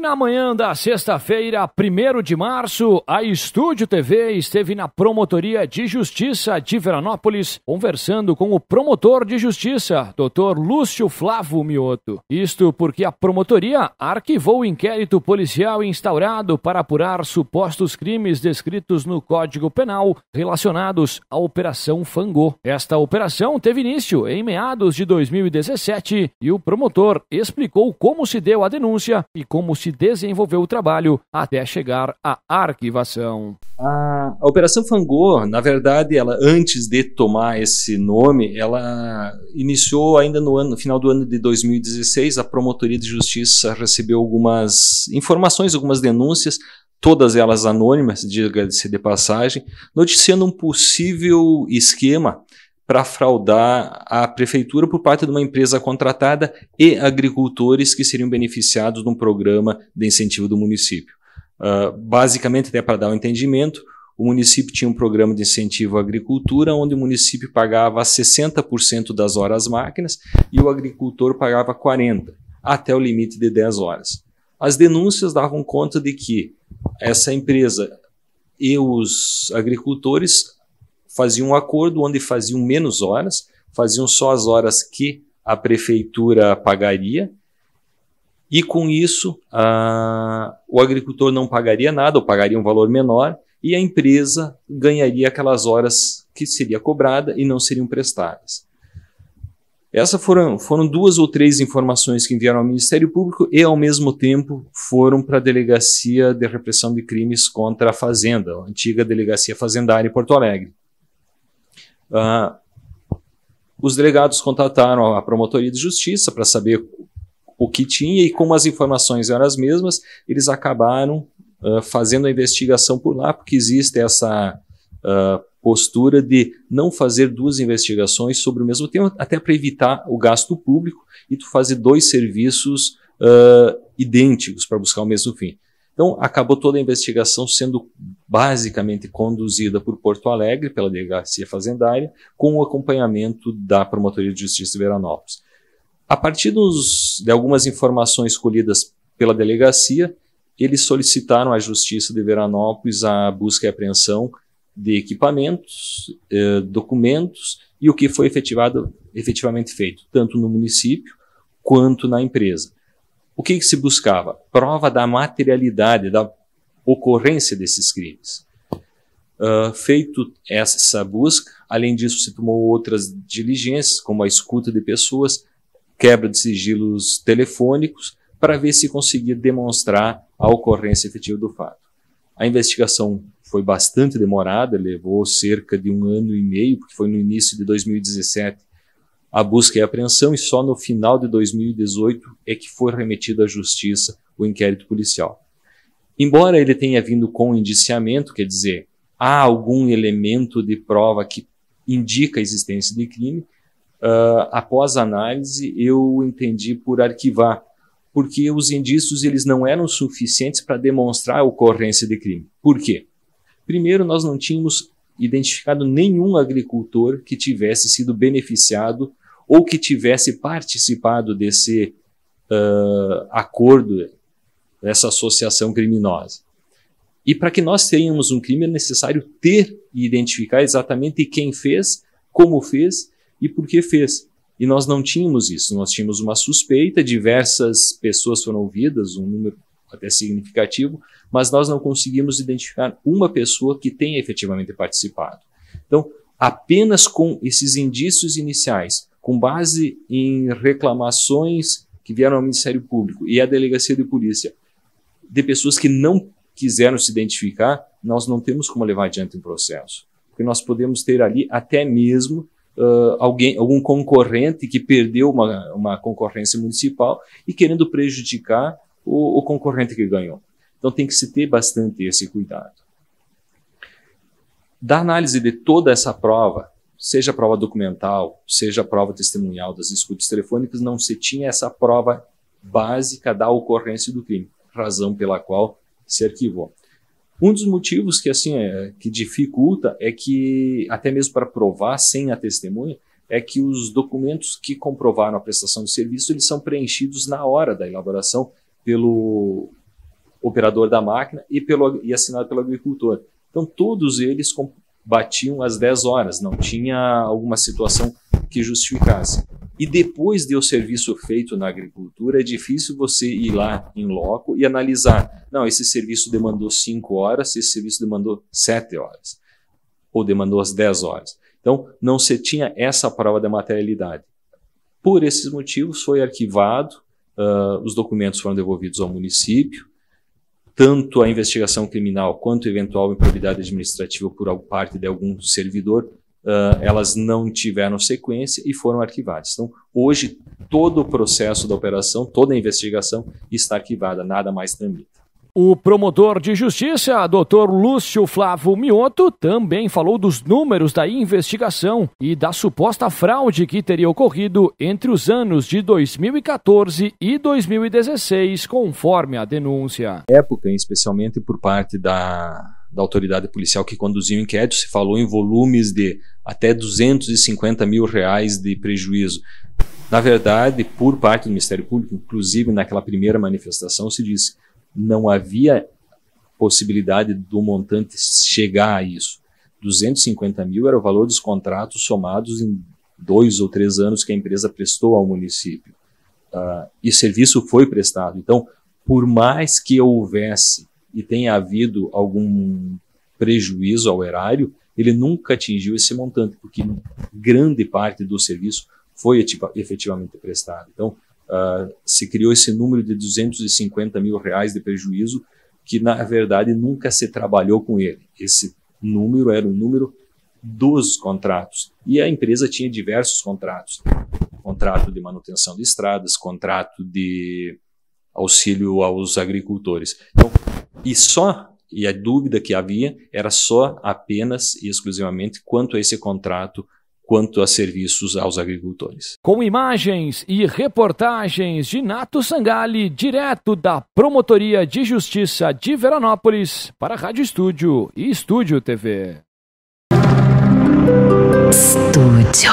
na manhã da sexta-feira, 1 de março, a Estúdio TV esteve na Promotoria de Justiça de Veranópolis, conversando com o promotor de justiça, Dr. Lúcio Flávio Mioto. Isto porque a promotoria arquivou o inquérito policial instaurado para apurar supostos crimes descritos no Código Penal relacionados à Operação Fangô. Esta operação teve início em meados de 2017 e o promotor explicou como se deu a denúncia e como se desenvolveu o trabalho até chegar à arquivação. A, a Operação Fangor, na verdade, ela antes de tomar esse nome, ela iniciou ainda no, ano, no final do ano de 2016. A Promotoria de Justiça recebeu algumas informações, algumas denúncias todas elas anônimas, diga-se de passagem, noticiando um possível esquema para fraudar a prefeitura por parte de uma empresa contratada e agricultores que seriam beneficiados de um programa de incentivo do município. Uh, basicamente, até para dar um entendimento, o município tinha um programa de incentivo à agricultura, onde o município pagava 60% das horas máquinas e o agricultor pagava 40%, até o limite de 10 horas. As denúncias davam conta de que essa empresa e os agricultores faziam um acordo onde faziam menos horas, faziam só as horas que a prefeitura pagaria, e com isso a, o agricultor não pagaria nada, ou pagaria um valor menor, e a empresa ganharia aquelas horas que seria cobrada e não seriam prestadas. Essas foram, foram duas ou três informações que enviaram ao Ministério Público e, ao mesmo tempo, foram para a Delegacia de Repressão de Crimes contra a Fazenda, a antiga Delegacia Fazendária em Porto Alegre. Uh, os delegados contataram a promotoria de justiça para saber o que tinha e como as informações eram as mesmas, eles acabaram uh, fazendo a investigação por lá, porque existe essa uh, postura de não fazer duas investigações sobre o mesmo tema, até para evitar o gasto público e tu fazer dois serviços idênticos para buscar o mesmo fim. Então, acabou toda a investigação sendo basicamente conduzida por Porto Alegre, pela delegacia fazendária, com o acompanhamento da Promotoria de Justiça de Veranópolis. A partir dos, de algumas informações colhidas pela delegacia, eles solicitaram à Justiça de Veranópolis a busca e apreensão de equipamentos, eh, documentos e o que foi efetivado, efetivamente feito, tanto no município quanto na empresa. O que, que se buscava? Prova da materialidade, da ocorrência desses crimes. Uh, feito essa busca, além disso, se tomou outras diligências, como a escuta de pessoas, quebra de sigilos telefônicos, para ver se conseguia demonstrar a ocorrência efetiva do fato. A investigação foi bastante demorada, levou cerca de um ano e meio, porque foi no início de 2017 a busca e a apreensão e só no final de 2018 é que foi remetido à justiça o inquérito policial. Embora ele tenha vindo com indiciamento, quer dizer, há algum elemento de prova que indica a existência de crime, uh, após a análise eu entendi por arquivar, porque os indícios eles não eram suficientes para demonstrar a ocorrência de crime. Por quê? Primeiro, nós não tínhamos identificado nenhum agricultor que tivesse sido beneficiado ou que tivesse participado desse uh, acordo, dessa associação criminosa. E para que nós tenhamos um crime é necessário ter e identificar exatamente quem fez, como fez e por que fez. E nós não tínhamos isso, nós tínhamos uma suspeita, diversas pessoas foram ouvidas, um número até significativo, mas nós não conseguimos identificar uma pessoa que tenha efetivamente participado. Então, apenas com esses indícios iniciais, com base em reclamações que vieram ao Ministério Público e à Delegacia de Polícia de pessoas que não quiseram se identificar, nós não temos como levar adiante um processo. Porque nós podemos ter ali até mesmo uh, alguém, algum concorrente que perdeu uma, uma concorrência municipal e querendo prejudicar o, o concorrente que ganhou. Então tem que se ter bastante esse cuidado. Da análise de toda essa prova, seja prova documental, seja prova testemunhal das escutas telefônicas, não se tinha essa prova básica da ocorrência do crime, razão pela qual se arquivou. Um dos motivos que assim é, que dificulta é que até mesmo para provar sem a testemunha é que os documentos que comprovaram a prestação de serviço eles são preenchidos na hora da elaboração pelo operador da máquina e, pelo, e assinado pelo agricultor. Então, todos eles batiam às 10 horas, não tinha alguma situação que justificasse. E depois de o serviço feito na agricultura, é difícil você ir lá em loco e analisar. Não, esse serviço demandou 5 horas, esse serviço demandou 7 horas, ou demandou as 10 horas. Então, não se tinha essa prova da materialidade. Por esses motivos, foi arquivado Uh, os documentos foram devolvidos ao município. Tanto a investigação criminal quanto eventual improbidade administrativa por parte de algum servidor, uh, elas não tiveram sequência e foram arquivadas. Então, hoje, todo o processo da operação, toda a investigação está arquivada, nada mais tramita. O promotor de justiça, Dr. Lúcio Flávio Mioto, também falou dos números da investigação e da suposta fraude que teria ocorrido entre os anos de 2014 e 2016, conforme a denúncia. Época, especialmente por parte da, da autoridade policial que conduziu o inquérito, se falou em volumes de até 250 mil reais de prejuízo. Na verdade, por parte do Ministério Público, inclusive naquela primeira manifestação, se disse não havia possibilidade do montante chegar a isso. 250 mil era o valor dos contratos somados em dois ou três anos que a empresa prestou ao município. Uh, e serviço foi prestado. Então, por mais que houvesse e tenha havido algum prejuízo ao erário, ele nunca atingiu esse montante, porque grande parte do serviço foi efetivamente prestado. Então, uh, se criou esse número de 250 mil reais de prejuízo, que na verdade nunca se trabalhou com ele. Esse número era o número dos contratos. E a empresa tinha diversos contratos: contrato de manutenção de estradas, contrato de auxílio aos agricultores. Então, e só e a dúvida que havia era só apenas e exclusivamente quanto a esse contrato quanto a serviços aos agricultores. Com imagens e reportagens de Nato Sangali, direto da Promotoria de Justiça de Veranópolis, para Rádio Estúdio e Estúdio TV. Estúdio.